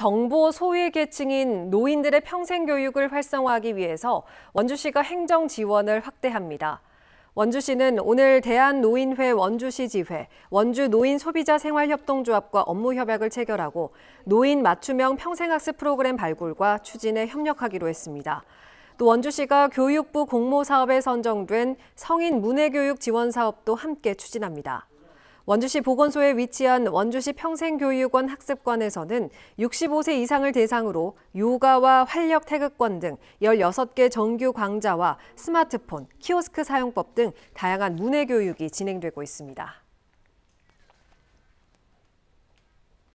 정보 소외계층인 노인들의 평생교육을 활성화하기 위해서 원주시가 행정 지원을 확대합니다. 원주시는 오늘 대한노인회 원주시 지회, 원주노인소비자생활협동조합과 업무협약을 체결하고 노인 맞춤형 평생학습 프로그램 발굴과 추진에 협력하기로 했습니다. 또 원주시가 교육부 공모사업에 선정된 성인 문해교육 지원 사업도 함께 추진합니다. 원주시 보건소에 위치한 원주시 평생교육원 학습관에서는 65세 이상을 대상으로 요가와 활력 태극권 등 16개 정규 강좌와 스마트폰, 키오스크 사용법 등 다양한 문해 교육이 진행되고 있습니다.